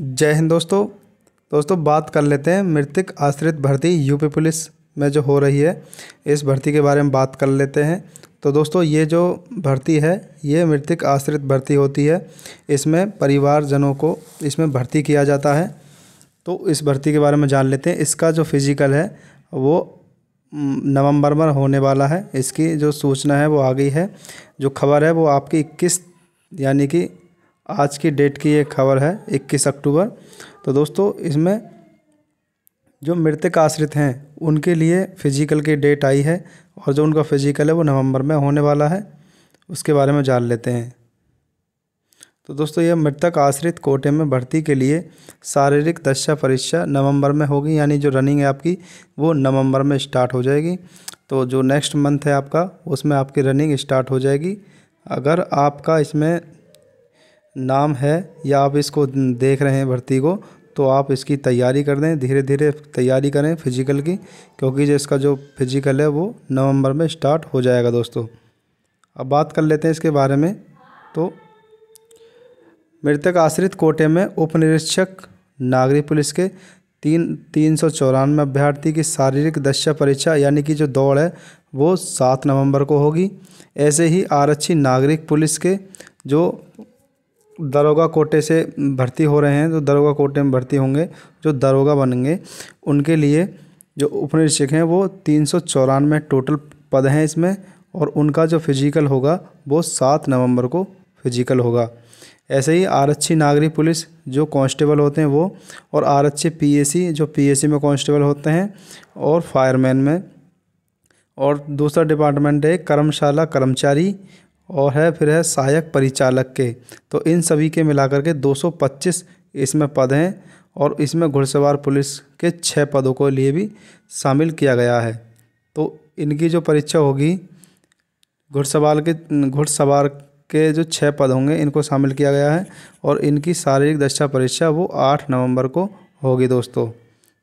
जय हिंद दोस्तों दोस्तों बात कर लेते हैं मृतक आश्रित भर्ती यूपी पुलिस में जो हो रही है इस भर्ती के बारे में बात कर लेते हैं तो दोस्तों ये जो भर्ती है ये मृतक आश्रित भर्ती होती है इसमें परिवारजनों को इसमें भर्ती किया जाता है तो इस भर्ती के बारे में जान लेते हैं इसका जो फिज़िकल है वो नवंबर में होने वाला है इसकी जो सूचना है वो आ गई है जो खबर है वो आपकी इक्कीस यानी कि आज की डेट की एक खबर है 21 अक्टूबर तो दोस्तों इसमें जो मृतक आश्रित हैं उनके लिए फिजिकल की डेट आई है और जो उनका फिजिकल है वो नवंबर में होने वाला है उसके बारे में जान लेते हैं तो दोस्तों यह मृतक आश्रित कोटे में भर्ती के लिए शारीरिक दशा परीक्षा नवंबर में होगी यानी जो रनिंग है आपकी वो नवंबर में स्टार्ट हो जाएगी तो जो नेक्स्ट मंथ है आपका उसमें आपकी रनिंग स्टार्ट हो जाएगी अगर आपका इसमें नाम है या आप इसको देख रहे हैं भर्ती को तो आप इसकी तैयारी कर दें धीरे धीरे तैयारी करें फिजिकल की क्योंकि जो इसका जो फिजिकल है वो नवंबर में स्टार्ट हो जाएगा दोस्तों अब बात कर लेते हैं इसके बारे में तो मृतक आश्रित कोटे में उप निरीक्षक नागरिक पुलिस के तीन तीन सौ चौरानवे अभ्यर्थी की शारीरिक दशा परीक्षा यानी कि जो दौड़ है वो सात नवंबर को होगी ऐसे ही आरक्षी नागरिक पुलिस के जो दरोगा कोटे से भर्ती हो रहे हैं जो तो दरोगा कोटे में भर्ती होंगे जो दरोगा बनेंगे उनके लिए जो उपनिरीक्षक हैं वो तीन सौ चौरानवे टोटल पद हैं इसमें और उनका जो फिजिकल होगा वो सात नवंबर को फिजिकल होगा ऐसे ही आरक्षी नागरिक पुलिस जो कांस्टेबल होते हैं वो और आरक्षी पीएसी जो पीएसी में कांस्टेबल होते हैं और फायरमैन में और दूसरा डिपार्टमेंट है कर्मशाला कर्मचारी और है फिर है सहायक परिचालक के तो इन सभी के मिलाकर के 225 इसमें पद हैं और इसमें घुड़सवार पुलिस के छः पदों को लिए भी शामिल किया गया है तो इनकी जो परीक्षा होगी घुड़सवार के घुड़सवार के जो छः पद होंगे इनको शामिल किया गया है और इनकी शारीरिक दक्षता परीक्षा वो आठ नवंबर को होगी दोस्तों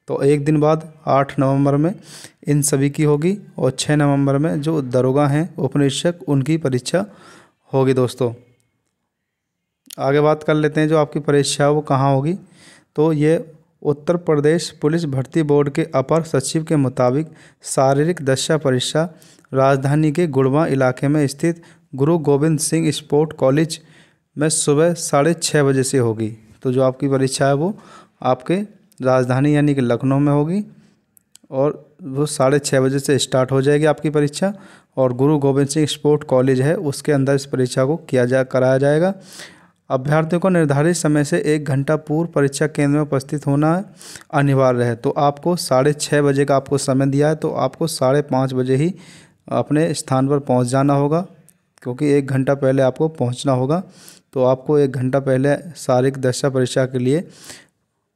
तो एक दिन बाद आठ नवंबर में इन सभी की होगी और छः नवंबर में जो दरोगा हैं उप निरीक्षक उनकी परीक्षा होगी दोस्तों आगे बात कर लेते हैं जो आपकी परीक्षा वो कहाँ होगी तो ये उत्तर प्रदेश पुलिस भर्ती बोर्ड के अपर सचिव के मुताबिक शारीरिक दशा परीक्षा राजधानी के गुड़वा इलाके में स्थित गुरु गोविंद सिंह स्पोर्ट कॉलेज में सुबह साढ़े छः बजे से होगी तो जो आपकी परीक्षा है वो आपके राजधानी यानी कि लखनऊ में होगी और वो साढ़े छः बजे से स्टार्ट हो जाएगी आपकी परीक्षा और गुरु गोविंद सिंह स्पोर्ट कॉलेज है उसके अंदर इस परीक्षा को किया जा कराया जाएगा अभ्यर्थियों को निर्धारित समय से एक घंटा पूर्व परीक्षा केंद्र में उपस्थित होना अनिवार्य है तो आपको साढ़े छः बजे का आपको समय दिया है तो आपको साढ़े पाँच बजे ही अपने स्थान पर पहुंच जाना होगा क्योंकि एक घंटा पहले आपको पहुंचना होगा तो आपको एक घंटा पहले शारीरिक दशा परीक्षा के लिए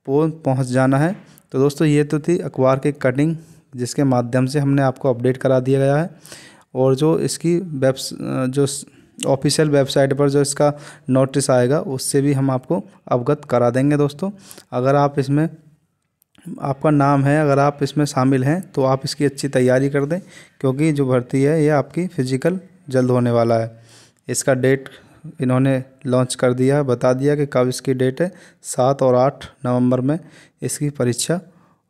वो पहुंच जाना है तो दोस्तों ये तो थी अखबार की कटिंग जिसके माध्यम से हमने आपको अपडेट करा दिया गया है और जो इसकी वेब जो ऑफिशियल वेबसाइट पर जो इसका नोटिस आएगा उससे भी हम आपको अवगत करा देंगे दोस्तों अगर आप इसमें आपका नाम है अगर आप इसमें शामिल हैं तो आप इसकी अच्छी तैयारी कर दें क्योंकि जो भर्ती है ये आपकी फ़िज़िकल जल्द होने वाला है इसका डेट इन्होंने लॉन्च कर दिया है बता दिया कि कब इसकी डेट है सात और आठ नवंबर में इसकी परीक्षा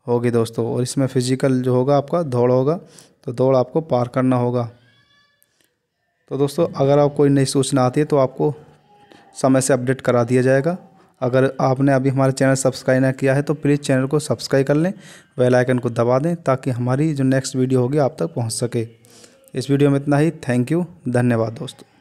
होगी दोस्तों और इसमें फिजिकल जो होगा आपका दौड़ होगा तो दौड़ आपको पार करना होगा तो दोस्तों अगर आप कोई नई सूचना आती है तो आपको समय से अपडेट करा दिया जाएगा अगर आपने अभी हमारे चैनल सब्सक्राइब ना किया है तो प्लीज़ चैनल को सब्सक्राइब कर लें बेल आइकन को दबा दें ताकि हमारी जो नेक्स्ट वीडियो होगी आप तक पहुंच सके इस वीडियो में इतना ही थैंक यू धन्यवाद दोस्तों